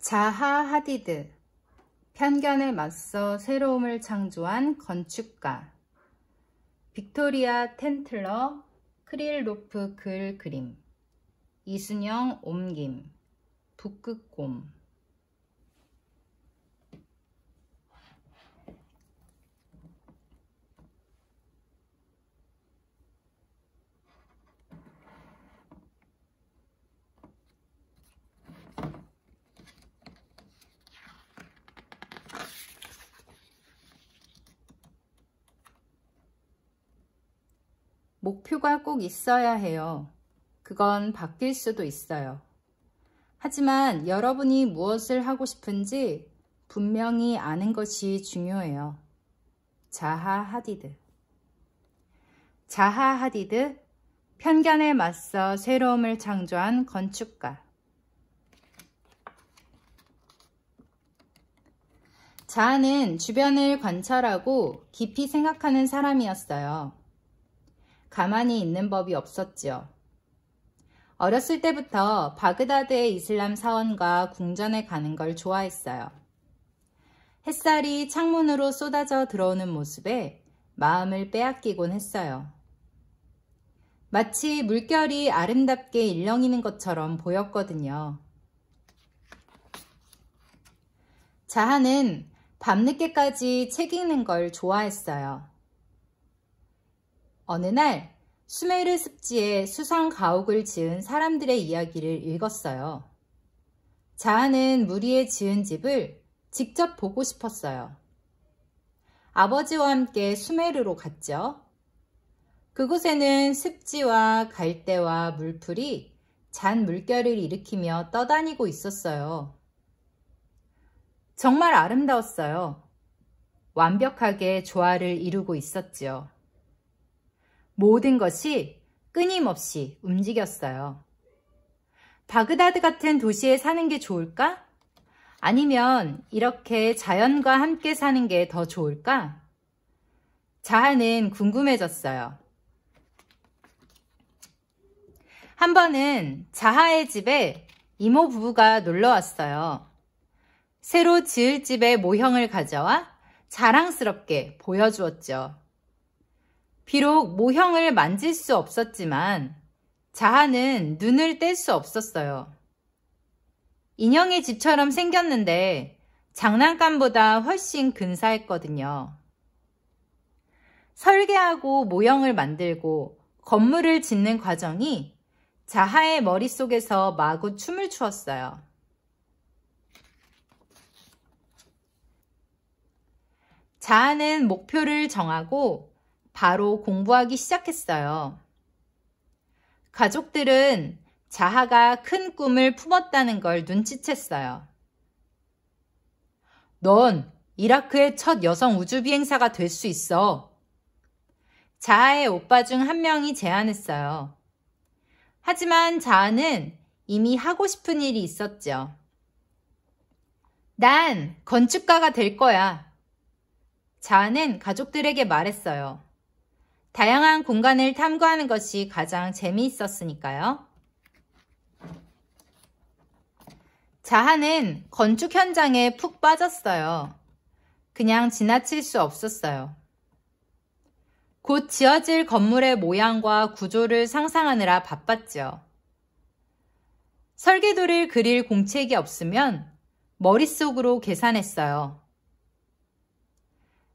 자하 하디드 편견에 맞서 새로움을 창조한 건축가 빅토리아 텐틀러 크릴로프 글 그림 이순영 옮김 북극곰 목표가 꼭 있어야 해요. 그건 바뀔 수도 있어요. 하지만 여러분이 무엇을 하고 싶은지 분명히 아는 것이 중요해요. 자하 하디드 자하 하디드 편견에 맞서 새로움을 창조한 건축가 자아는 주변을 관찰하고 깊이 생각하는 사람이었어요. 가만히 있는 법이 없었지요. 어렸을 때부터 바그다드의 이슬람 사원과 궁전에 가는 걸 좋아했어요. 햇살이 창문으로 쏟아져 들어오는 모습에 마음을 빼앗기곤 했어요. 마치 물결이 아름답게 일렁이는 것처럼 보였거든요. 자하는 밤늦게까지 책 읽는 걸 좋아했어요. 어느 날 수메르 습지에 수상 가옥을 지은 사람들의 이야기를 읽었어요. 자아는 무리에 지은 집을 직접 보고 싶었어요. 아버지와 함께 수메르로 갔죠. 그곳에는 습지와 갈대와 물풀이 잔 물결을 일으키며 떠다니고 있었어요. 정말 아름다웠어요. 완벽하게 조화를 이루고 있었지요. 모든 것이 끊임없이 움직였어요. 바그다드 같은 도시에 사는 게 좋을까? 아니면 이렇게 자연과 함께 사는 게 더 좋을까? 자하는 궁금해졌어요. 한 번은 자하의 집에 이모 부부가 놀러 왔어요. 새로 지을 집의 모형을 가져와 자랑스럽게 보여주었죠. 비록 모형을 만질 수 없었지만 자하는 눈을 뗄 수 없었어요. 인형의 집처럼 생겼는데 장난감보다 훨씬 근사했거든요. 설계하고 모형을 만들고 건물을 짓는 과정이 자하의 머릿속에서 마구 춤을 추었어요. 자하는 목표를 정하고 바로 공부하기 시작했어요. 가족들은 자하가 큰 꿈을 품었다는 걸 눈치챘어요. 넌 이라크의 첫 여성 우주비행사가 될 수 있어. 자하의 오빠 중 한 명이 제안했어요. 하지만 자하는 이미 하고 싶은 일이 있었죠. 난 건축가가 될 거야. 자아는 가족들에게 말했어요. 다양한 공간을 탐구하는 것이 가장 재미있었으니까요. 자하는 건축 현장에 푹 빠졌어요. 그냥 지나칠 수 없었어요. 곧 지어질 건물의 모양과 구조를 상상하느라 바빴죠. 설계도를 그릴 공책이 없으면 머릿속으로 계산했어요.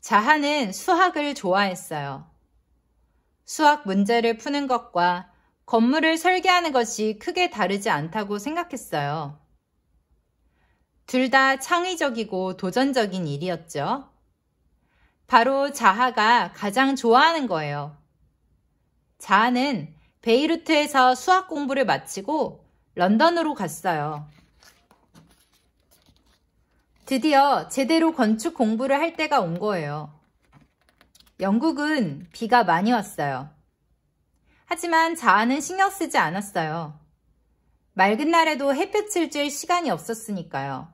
자하는 수학을 좋아했어요. 수학 문제를 푸는 것과 건물을 설계하는 것이 크게 다르지 않다고 생각했어요. 둘 다 창의적이고 도전적인 일이었죠. 바로 자하가 가장 좋아하는 거예요. 자하는 베이루트에서 수학 공부를 마치고 런던으로 갔어요. 드디어 제대로 건축 공부를 할 때가 온 거예요. 영국은 비가 많이 왔어요. 하지만 자아는 신경 쓰지 않았어요. 맑은 날에도 햇볕을 쬐 시간이 없었으니까요.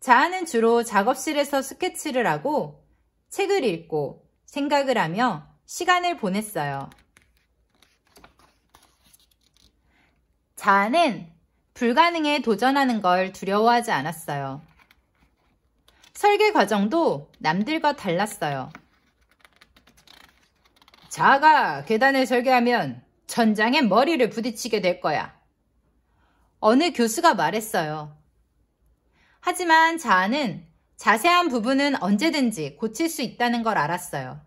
자아는 주로 작업실에서 스케치를 하고 책을 읽고 생각을 하며 시간을 보냈어요. 자아는 불가능에 도전하는 걸 두려워하지 않았어요. 설계 과정도 남들과 달랐어요. 자가 계단을 설계하면 천장에 머리를 부딪히게 될 거야. 어느 교수가 말했어요. 하지만 자아는 자세한 부분은 언제든지 고칠 수 있다는 걸 알았어요.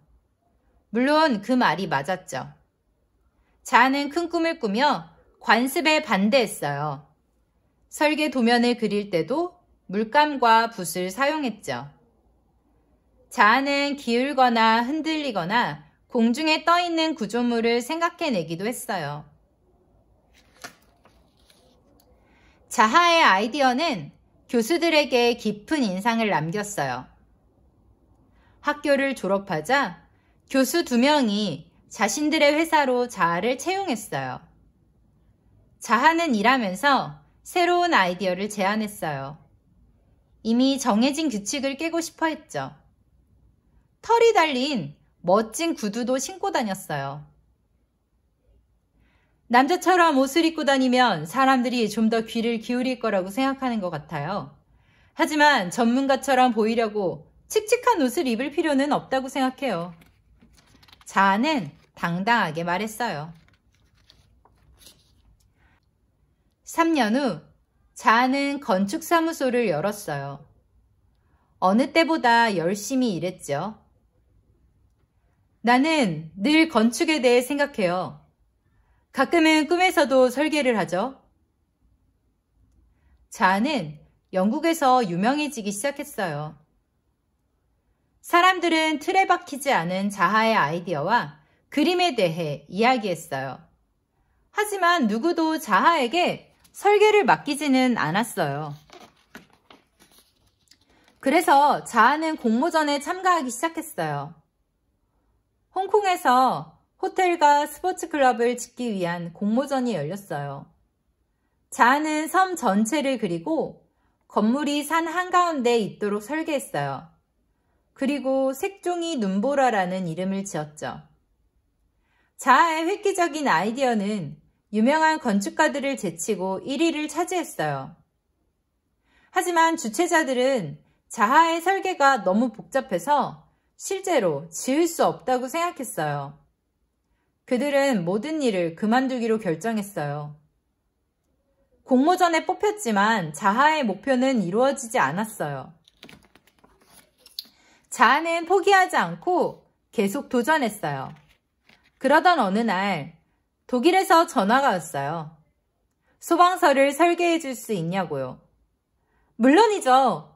물론 그 말이 맞았죠. 자아는 큰 꿈을 꾸며 관습에 반대했어요. 설계 도면을 그릴 때도 물감과 붓을 사용했죠. 자아는 기울거나 흔들리거나 공중에 떠 있는 구조물을 생각해내기도 했어요. 자하의 아이디어는 교수들에게 깊은 인상을 남겼어요. 학교를 졸업하자 교수 두 명이 자신들의 회사로 자하를 채용했어요. 자하는 일하면서 새로운 아이디어를 제안했어요. 이미 정해진 규칙을 깨고 싶어 했죠. 털이 달린 멋진 구두도 신고 다녔어요. 남자처럼 옷을 입고 다니면 사람들이 좀 더 귀를 기울일 거라고 생각하는 것 같아요. 하지만 전문가처럼 보이려고 칙칙한 옷을 입을 필요는 없다고 생각해요. 자아는 당당하게 말했어요. 3년 후 자아는 건축사무소를 열었어요. 어느 때보다 열심히 일했죠. 나는 늘 건축에 대해 생각해요. 가끔은 꿈에서도 설계를 하죠. 자아는 영국에서 유명해지기 시작했어요. 사람들은 틀에 박히지 않은 자아의 아이디어와 그림에 대해 이야기했어요. 하지만 누구도 자아에게 설계를 맡기지는 않았어요. 그래서 자아는 공모전에 참가하기 시작했어요. 홍콩에서 호텔과 스포츠 클럽을 짓기 위한 공모전이 열렸어요. 자아는 섬 전체를 그리고 건물이 산 한가운데 있도록 설계했어요. 그리고 색종이 눈보라라는 이름을 지었죠. 자아의 획기적인 아이디어는 유명한 건축가들을 제치고 1위를 차지했어요. 하지만 주최자들은 자하의 설계가 너무 복잡해서 실제로 지을 수 없다고 생각했어요. 그들은 모든 일을 그만두기로 결정했어요. 공모전에 뽑혔지만 자하의 목표는 이루어지지 않았어요. 자하는 포기하지 않고 계속 도전했어요. 그러던 어느 날 독일에서 전화가 왔어요. 소방서를 설계해 줄 수 있냐고요. 물론이죠.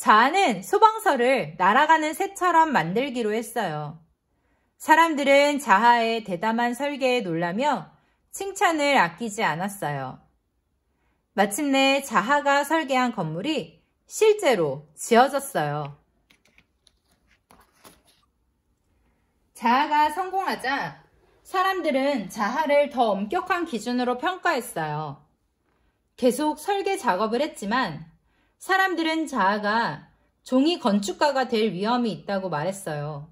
자아는 소방서를 날아가는 새처럼 만들기로 했어요. 사람들은 자아의 대담한 설계에 놀라며 칭찬을 아끼지 않았어요. 마침내 자하가 설계한 건물이 실제로 지어졌어요. 자하가 성공하자 사람들은 자하를 더 엄격한 기준으로 평가했어요. 계속 설계 작업을 했지만 사람들은 자아가 종이 건축가가 될 위험이 있다고 말했어요.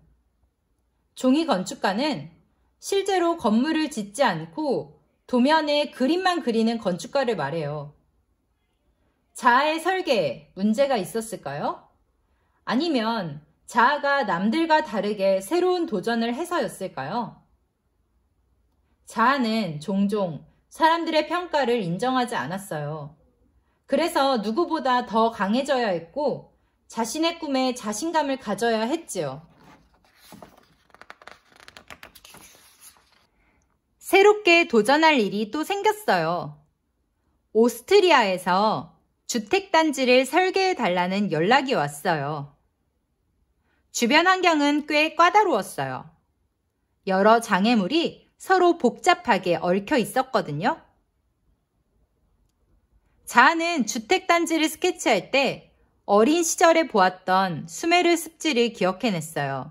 종이 건축가는 실제로 건물을 짓지 않고 도면에 그림만 그리는 건축가를 말해요. 자아의 설계에 문제가 있었을까요? 아니면 자아가 남들과 다르게 새로운 도전을 해서였을까요? 자아는 종종 사람들의 평가를 인정하지 않았어요. 그래서 누구보다 더 강해져야 했고 자신의 꿈에 자신감을 가져야 했지요. 새롭게 도전할 일이 또 생겼어요. 오스트리아에서 주택단지를 설계해 달라는 연락이 왔어요. 주변 환경은 꽤 까다로웠어요. 여러 장애물이 서로 복잡하게 얽혀 있었거든요. 자는 아 주택단지를 스케치할 때 어린 시절에 보았던 수메르 습지를 기억해냈어요.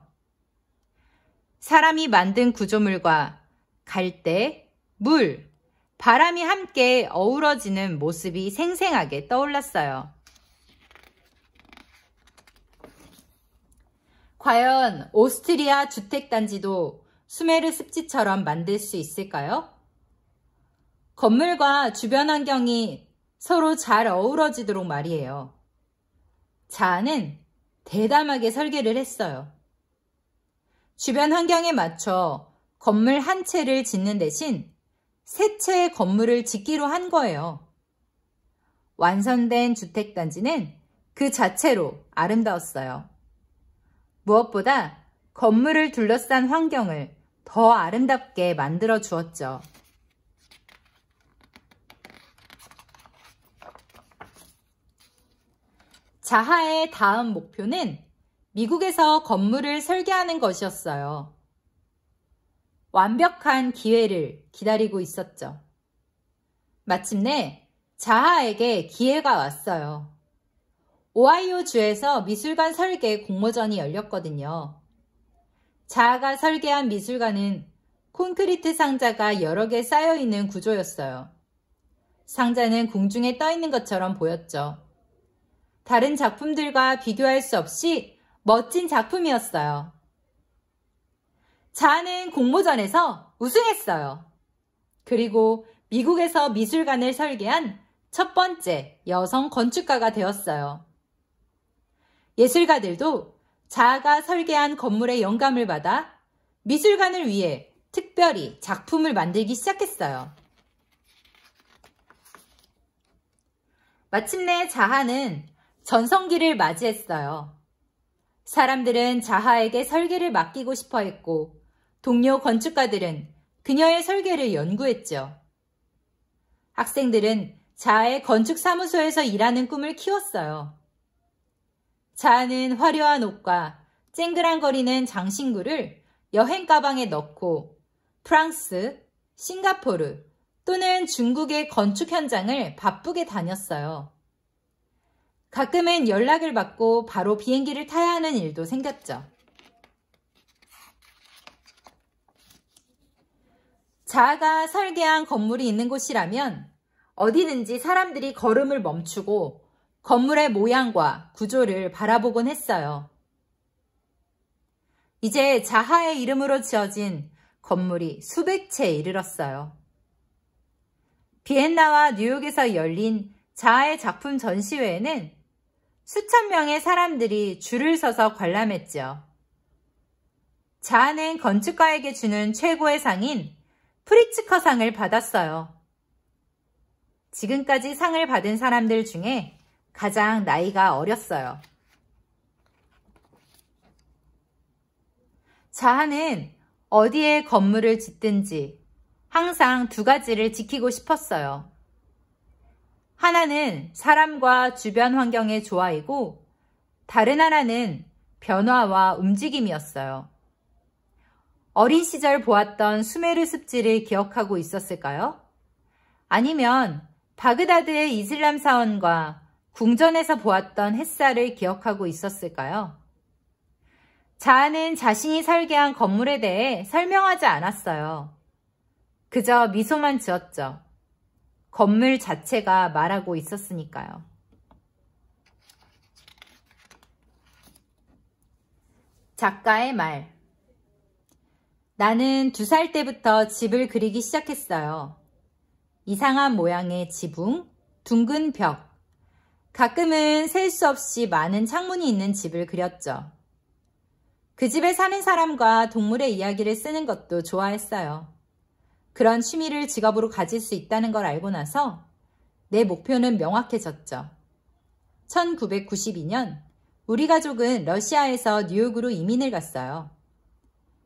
사람이 만든 구조물과 갈대, 물, 바람이 함께 어우러지는 모습이 생생하게 떠올랐어요. 과연 오스트리아 주택단지도 수메르 습지처럼 만들 수 있을까요? 건물과 주변 환경이 서로 잘 어우러지도록 말이에요. 자아는 대담하게 설계를 했어요. 주변 환경에 맞춰 건물 한 채를 짓는 대신 세 채의 건물을 짓기로 한 거예요. 완성된 주택단지는 그 자체로 아름다웠어요. 무엇보다 건물을 둘러싼 환경을 더 아름답게 만들어 주었죠. 자하의 다음 목표는 미국에서 건물을 설계하는 것이었어요. 완벽한 기회를 기다리고 있었죠. 마침내 자하에게 기회가 왔어요. 오하이오주에서 미술관 설계 공모전이 열렸거든요. 자아가 설계한 미술관은 콘크리트 상자가 여러 개 쌓여 있는 구조였어요. 상자는 공중에 떠 있는 것처럼 보였죠. 다른 작품들과 비교할 수 없이 멋진 작품이었어요. 자아는 공모전에서 우승했어요. 그리고 미국에서 미술관을 설계한 첫 번째 여성 건축가가 되었어요. 예술가들도 자아가 설계한 건물의 영감을 받아 미술관을 위해 특별히 작품을 만들기 시작했어요. 마침내 자하는 전성기를 맞이했어요. 사람들은 자하에게 설계를 맡기고 싶어 했고, 동료 건축가들은 그녀의 설계를 연구했죠. 학생들은 자아의 건축 사무소에서 일하는 꿈을 키웠어요. 자아는 화려한 옷과 쨍그랑거리는 장신구를 여행 가방에 넣고 프랑스, 싱가포르 또는 중국의 건축 현장을 바쁘게 다녔어요. 가끔은 연락을 받고 바로 비행기를 타야 하는 일도 생겼죠. 자아가 설계한 건물이 있는 곳이라면 어디든지 사람들이 걸음을 멈추고 건물의 모양과 구조를 바라보곤 했어요. 이제 자하의 이름으로 지어진 건물이 수백 채에 이르렀어요. 비엔나와 뉴욕에서 열린 자하의 작품 전시회에는 수천 명의 사람들이 줄을 서서 관람했죠. 자아는 건축가에게 주는 최고의 상인 프리츠커 상을 받았어요. 지금까지 상을 받은 사람들 중에 가장 나이가 어렸어요. 자아는 어디에 건물을 짓든지 항상 두 가지를 지키고 싶었어요. 하나는 사람과 주변 환경의 조화이고 다른 하나는 변화와 움직임이었어요. 어린 시절 보았던 수메르 습지를 기억하고 있었을까요? 아니면 바그다드의 이슬람 사원과 궁전에서 보았던 햇살을 기억하고 있었을까요? 자아는 자신이 설계한 건물에 대해 설명하지 않았어요. 그저 미소만 지었죠. 건물 자체가 말하고 있었으니까요. 작가의 말 나는 두 살 때부터 집을 그리기 시작했어요. 이상한 모양의 지붕, 둥근 벽, 가끔은 셀 수 없이 많은 창문이 있는 집을 그렸죠. 그 집에 사는 사람과 동물의 이야기를 쓰는 것도 좋아했어요. 그런 취미를 직업으로 가질 수 있다는 걸 알고 나서 내 목표는 명확해졌죠. 1992년 우리 가족은 러시아에서 뉴욕으로 이민을 갔어요.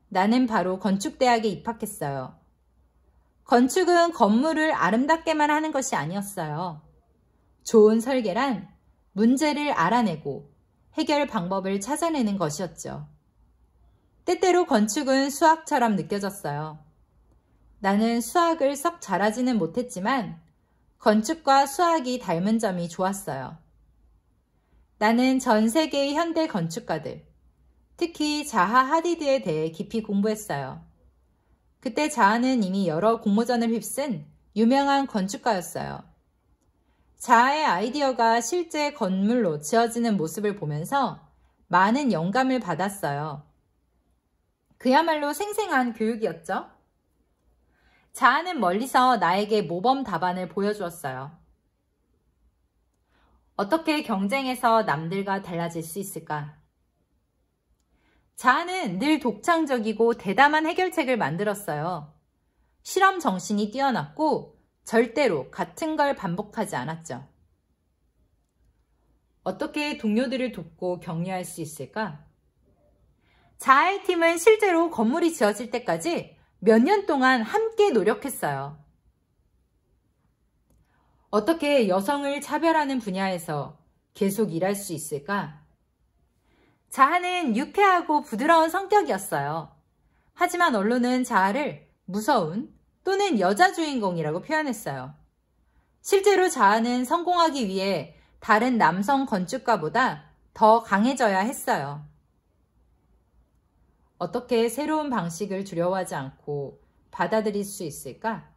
나는 바로 건축대학에 입학했어요. 건축은 건물을 아름답게만 하는 것이 아니었어요. 좋은 설계란 문제를 알아내고 해결 방법을 찾아내는 것이었죠. 때때로 건축은 수학처럼 느껴졌어요. 나는 수학을 썩 잘하지는 못했지만 건축과 수학이 닮은 점이 좋았어요. 나는 전 세계의 현대 건축가들, 특히 자하 하디드에 대해 깊이 공부했어요. 그때 자하는 이미 여러 공모전을 휩쓴 유명한 건축가였어요. 자아의 아이디어가 실제 건물로 지어지는 모습을 보면서 많은 영감을 받았어요. 그야말로 생생한 교육이었죠. 자아는 멀리서 나에게 모범 답안을 보여주었어요. 어떻게 경쟁에서 남들과 달라질 수 있을까? 자아는 늘 독창적이고 대담한 해결책을 만들었어요. 실험 정신이 뛰어났고 절대로 같은 걸 반복하지 않았죠. 어떻게 동료들을 돕고 격려할 수 있을까? 자아의 팀은 실제로 건물이 지어질 때까지 몇년 동안 함께 노력했어요. 어떻게 여성을 차별하는 분야에서 계속 일할 수 있을까? 자아는 유쾌하고 부드러운 성격이었어요. 하지만 언론은 자아를 무서운 또는 여자 주인공이라고 표현했어요. 실제로 자아는 성공하기 위해 다른 남성 건축가보다 더 강해져야 했어요. 어떻게 새로운 방식을 두려워하지 않고 받아들일 수 있을까?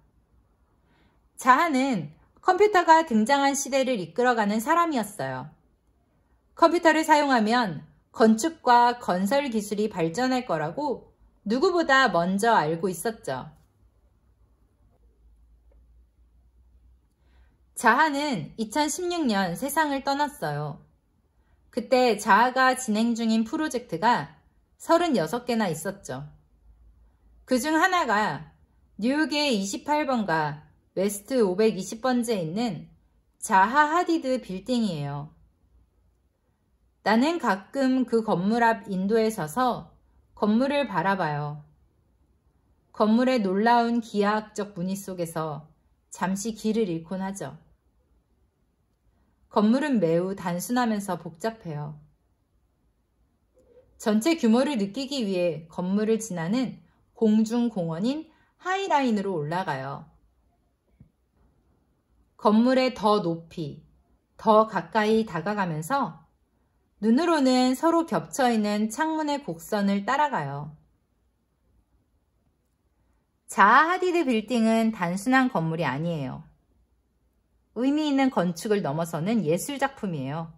자하는 컴퓨터가 등장한 시대를 이끌어가는 사람이었어요. 컴퓨터를 사용하면 건축과 건설 기술이 발전할 거라고 누구보다 먼저 알고 있었죠. 자하는 2016년 세상을 떠났어요. 그때 자하가 진행 중인 프로젝트가 36개나 있었죠. 그 중 하나가 뉴욕의 28번가 웨스트 520번지에 있는 자하 하디드 빌딩이에요. 나는 가끔 그 건물 앞 인도에 서서 건물을 바라봐요. 건물의 놀라운 기하학적 무늬 속에서 잠시 길을 잃곤 하죠. 건물은 매우 단순하면서 복잡해요. 전체 규모를 느끼기 위해 건물을 지나는 공중공원인 하이라인으로 올라가요. 건물에 더 높이, 더 가까이 다가가면서 눈으로는 서로 겹쳐있는 창문의 곡선을 따라가요. 자하 하디드 빌딩은 단순한 건물이 아니에요. 의미 있는 건축을 넘어서는 예술작품이에요.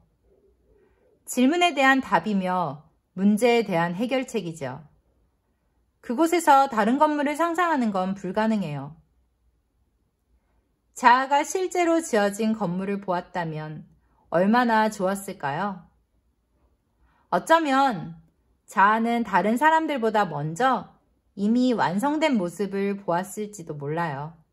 질문에 대한 답이며 문제에 대한 해결책이죠. 그곳에서 다른 건물을 상상하는 건 불가능해요. 자아가 실제로 지어진 건물을 보았다면 얼마나 좋았을까요? 어쩌면 자아는 다른 사람들보다 먼저 이미 완성된 모습을 보았을지도 몰라요.